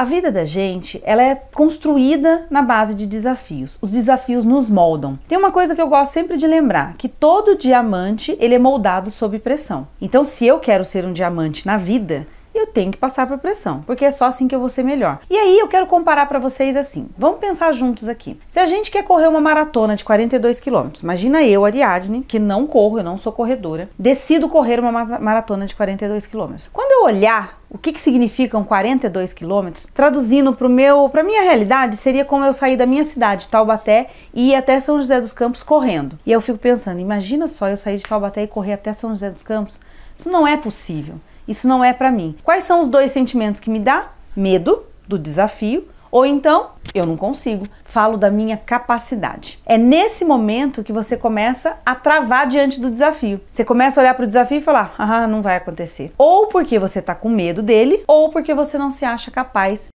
A vida da gente, ela é construída na base de desafios. Os desafios nos moldam. Tem uma coisa que eu gosto sempre de lembrar, que todo diamante, ele é moldado sob pressão. Então, se eu quero ser um diamante na vida, eu tenho que passar por pressão, porque é só assim que eu vou ser melhor. E aí eu quero comparar para vocês assim. Vamos pensar juntos aqui. Se a gente quer correr uma maratona de 42 km, imagina eu, Ariadne, que não corro, eu não sou corredora, decido correr uma maratona de 42 km. Quando eu olhar o que, que significam 42 quilômetros, traduzindo para meu, para minha realidade, seria como eu sair da minha cidade, Taubaté, e ir até São José dos Campos correndo. E eu fico pensando, imagina só eu sair de Taubaté e correr até São José dos Campos? Isso não é possível. Isso não é para mim. Quais são os dois sentimentos que me dá? Medo do desafio ou então, eu não consigo, falo da minha capacidade. É nesse momento que você começa a travar diante do desafio. Você começa a olhar para o desafio e falar: ah, não vai acontecer. Ou porque você está com medo dele, ou porque você não se acha capaz